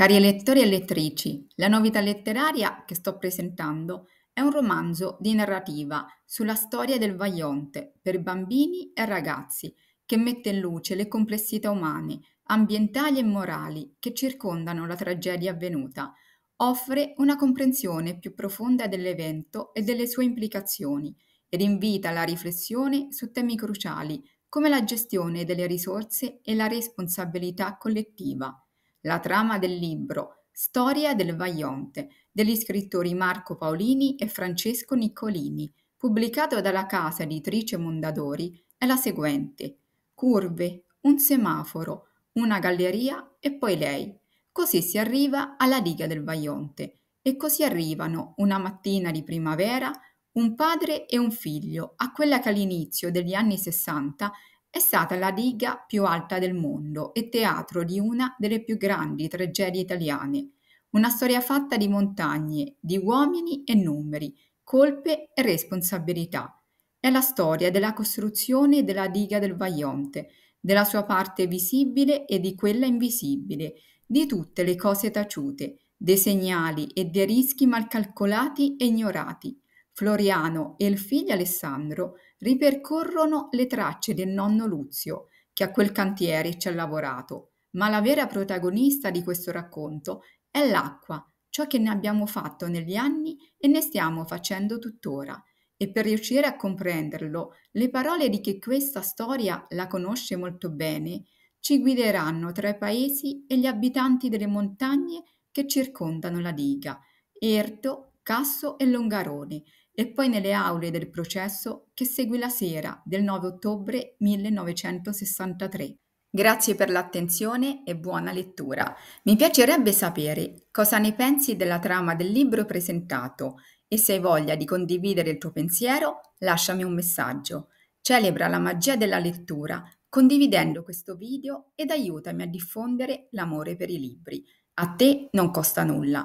Cari lettori e lettrici, la novità letteraria che sto presentando è un romanzo di narrativa sulla storia del Vaionte per bambini e ragazzi che mette in luce le complessità umane, ambientali e morali che circondano la tragedia avvenuta, offre una comprensione più profonda dell'evento e delle sue implicazioni ed invita la riflessione su temi cruciali come la gestione delle risorse e la responsabilità collettiva. La trama del libro Storia del Vaionte degli scrittori Marco Paolini e Francesco Niccolini, pubblicato dalla casa editrice Mondadori, è la seguente. Curve, un semaforo, una galleria e poi lei. Così si arriva alla diga del Vaionte e così arrivano una mattina di primavera un padre e un figlio a quella che all'inizio degli anni 60 è stata la diga più alta del mondo e teatro di una delle più grandi tragedie italiane, una storia fatta di montagne, di uomini e numeri, colpe e responsabilità. È la storia della costruzione della diga del Vaionte, della sua parte visibile e di quella invisibile, di tutte le cose taciute, dei segnali e dei rischi mal calcolati e ignorati, Floriano e il figlio Alessandro ripercorrono le tracce del nonno Luzio, che a quel cantiere ci ha lavorato, ma la vera protagonista di questo racconto è l'acqua, ciò che ne abbiamo fatto negli anni e ne stiamo facendo tuttora. E per riuscire a comprenderlo, le parole di chi questa storia la conosce molto bene ci guideranno tra i paesi e gli abitanti delle montagne che circondano la diga, Erto, Scasso e Longarone e poi nelle aule del processo che seguì la sera del 9 ottobre 1963. Grazie per l'attenzione e buona lettura. Mi piacerebbe sapere cosa ne pensi della trama del libro presentato e se hai voglia di condividere il tuo pensiero, lasciami un messaggio. Celebra la magia della lettura condividendo questo video ed aiutami a diffondere l'amore per i libri. A te non costa nulla